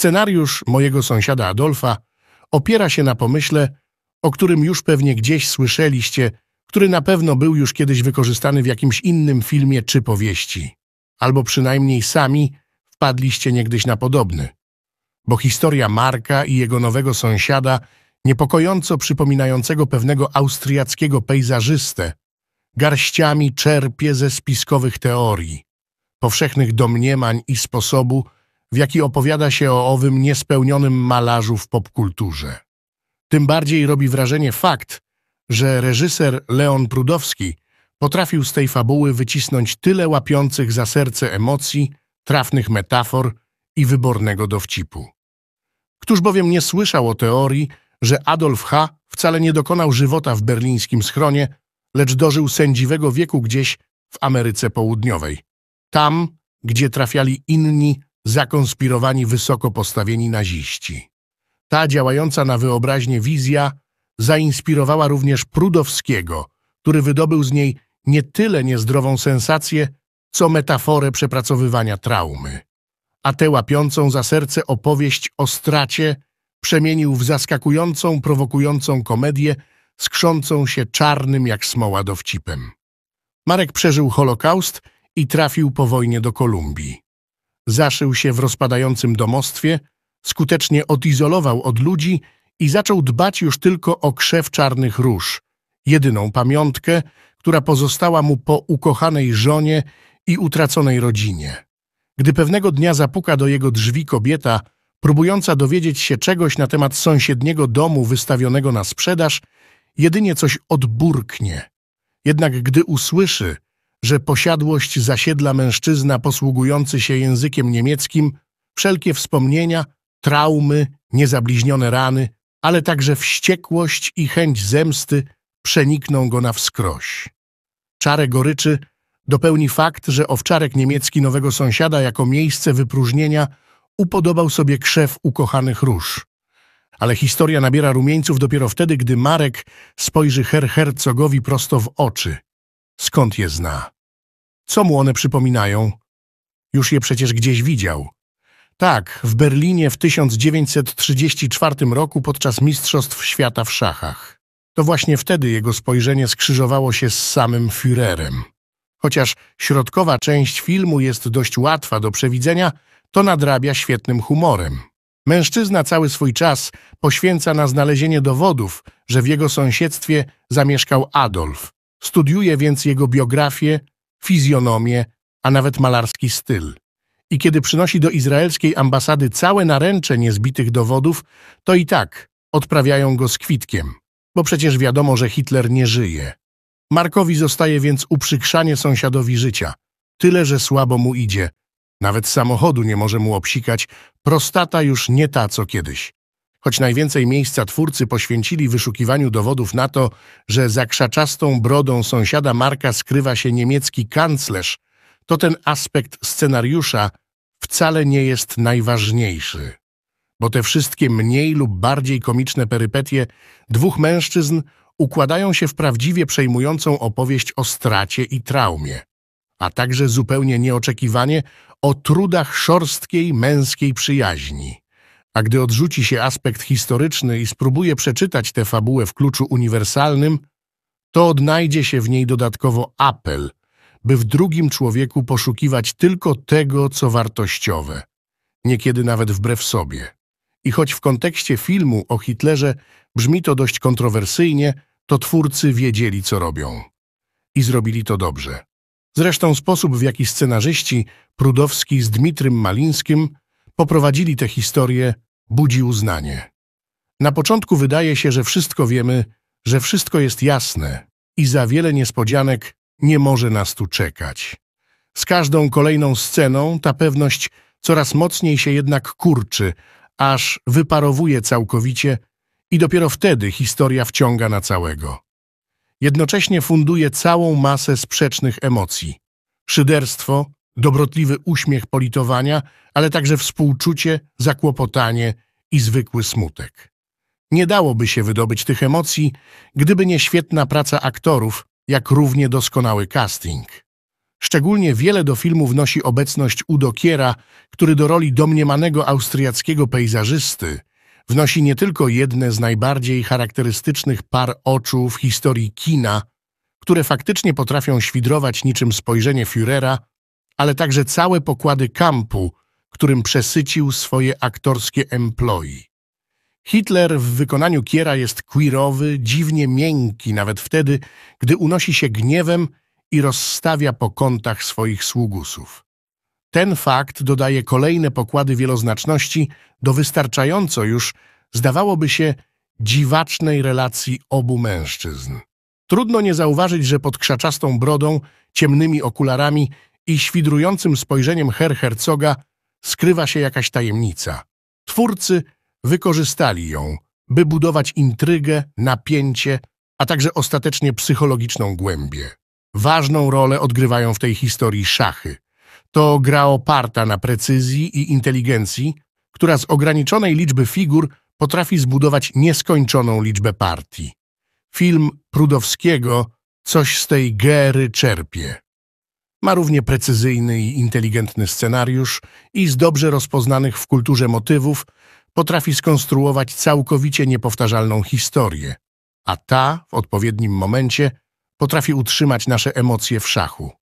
Scenariusz mojego sąsiada Adolfa opiera się na pomyśle, o którym już pewnie gdzieś słyszeliście, który na pewno był już kiedyś wykorzystany w jakimś innym filmie czy powieści. Albo przynajmniej sami wpadliście niegdyś na podobny. Bo historia Marka i jego nowego sąsiada, niepokojąco przypominającego pewnego austriackiego pejzażystę, garściami czerpie ze spiskowych teorii, powszechnych domniemań i sposobu, w jaki opowiada się o owym niespełnionym malarzu w popkulturze. Tym bardziej robi wrażenie fakt, że reżyser Leon Prudowski potrafił z tej fabuły wycisnąć tyle łapiących za serce emocji, trafnych metafor i wybornego dowcipu. Któż bowiem nie słyszał o teorii, że Adolf H. wcale nie dokonał żywota w berlińskim schronie, lecz dożył sędziwego wieku gdzieś w Ameryce Południowej. Tam, gdzie trafiali inni zakonspirowani wysoko postawieni naziści. Ta działająca na wyobraźnię wizja zainspirowała również Prudowskiego, który wydobył z niej nie tyle niezdrową sensację, co metaforę przepracowywania traumy. A tę łapiącą za serce opowieść o stracie przemienił w zaskakującą, prowokującą komedię, skrzącą się czarnym jak smoła dowcipem. Marek przeżył Holokaust i trafił po wojnie do Kolumbii. Zaszył się w rozpadającym domostwie, skutecznie odizolował od ludzi i zaczął dbać już tylko o krzew czarnych róż, jedyną pamiątkę, która pozostała mu po ukochanej żonie i utraconej rodzinie. Gdy pewnego dnia zapuka do jego drzwi kobieta, próbująca dowiedzieć się czegoś na temat sąsiedniego domu wystawionego na sprzedaż, jedynie coś odburknie. Jednak gdy usłyszy, że posiadłość zasiedla mężczyzna posługujący się językiem niemieckim, wszelkie wspomnienia, traumy, niezabliźnione rany, ale także wściekłość i chęć zemsty przenikną go na wskroś. Czarę goryczy dopełni fakt, że owczarek niemiecki nowego sąsiada jako miejsce wypróżnienia upodobał sobie krzew ukochanych róż. Ale historia nabiera rumieńców dopiero wtedy, gdy Marek spojrzy Herhercogowi prosto w oczy. Skąd je zna? Co mu one przypominają? Już je przecież gdzieś widział. Tak, w Berlinie w 1934 roku podczas Mistrzostw Świata w szachach. To właśnie wtedy jego spojrzenie skrzyżowało się z samym Führerem. Chociaż środkowa część filmu jest dość łatwa do przewidzenia, to nadrabia świetnym humorem. Mężczyzna cały swój czas poświęca na znalezienie dowodów, że w jego sąsiedztwie zamieszkał Adolf. Studiuje więc jego biografię fizjonomię, a nawet malarski styl. I kiedy przynosi do izraelskiej ambasady całe naręcze niezbitych dowodów, to i tak odprawiają go z kwitkiem, bo przecież wiadomo, że Hitler nie żyje. Markowi zostaje więc uprzykrzanie sąsiadowi życia, tyle że słabo mu idzie. Nawet samochodu nie może mu obsikać, prostata już nie ta co kiedyś. Choć najwięcej miejsca twórcy poświęcili wyszukiwaniu dowodów na to, że za krzaczastą brodą sąsiada Marka skrywa się niemiecki kanclerz, to ten aspekt scenariusza wcale nie jest najważniejszy. Bo te wszystkie mniej lub bardziej komiczne perypetie dwóch mężczyzn układają się w prawdziwie przejmującą opowieść o stracie i traumie, a także zupełnie nieoczekiwanie o trudach szorstkiej męskiej przyjaźni. A gdy odrzuci się aspekt historyczny i spróbuje przeczytać tę fabułę w kluczu uniwersalnym, to odnajdzie się w niej dodatkowo apel, by w drugim człowieku poszukiwać tylko tego, co wartościowe, niekiedy nawet wbrew sobie. I choć w kontekście filmu o Hitlerze brzmi to dość kontrowersyjnie, to twórcy wiedzieli, co robią. I zrobili to dobrze. Zresztą sposób, w jaki scenarzyści Prudowski z Dmitrym Malińskim poprowadzili tę historię, budzi uznanie. Na początku wydaje się, że wszystko wiemy, że wszystko jest jasne i za wiele niespodzianek nie może nas tu czekać. Z każdą kolejną sceną ta pewność coraz mocniej się jednak kurczy, aż wyparowuje całkowicie i dopiero wtedy historia wciąga na całego. Jednocześnie funduje całą masę sprzecznych emocji. Szyderstwo, dobrotliwy uśmiech politowania, ale także współczucie, zakłopotanie i zwykły smutek. Nie dałoby się wydobyć tych emocji, gdyby nie świetna praca aktorów, jak równie doskonały casting. Szczególnie wiele do filmu wnosi obecność Udokiera, który do roli domniemanego austriackiego pejzażysty wnosi nie tylko jedne z najbardziej charakterystycznych par oczu w historii kina, które faktycznie potrafią świdrować niczym spojrzenie Führera, ale także całe pokłady kampu, którym przesycił swoje aktorskie emploi. Hitler w wykonaniu Kiera jest queerowy, dziwnie miękki nawet wtedy, gdy unosi się gniewem i rozstawia po kątach swoich sługusów. Ten fakt dodaje kolejne pokłady wieloznaczności do wystarczająco już, zdawałoby się, dziwacznej relacji obu mężczyzn. Trudno nie zauważyć, że pod krzaczastą brodą, ciemnymi okularami i świdrującym spojrzeniem herhercoga Herzoga skrywa się jakaś tajemnica. Twórcy wykorzystali ją, by budować intrygę, napięcie, a także ostatecznie psychologiczną głębię. Ważną rolę odgrywają w tej historii szachy. To gra oparta na precyzji i inteligencji, która z ograniczonej liczby figur potrafi zbudować nieskończoną liczbę partii. Film Prudowskiego coś z tej gery czerpie. Ma równie precyzyjny i inteligentny scenariusz i z dobrze rozpoznanych w kulturze motywów potrafi skonstruować całkowicie niepowtarzalną historię, a ta w odpowiednim momencie potrafi utrzymać nasze emocje w szachu.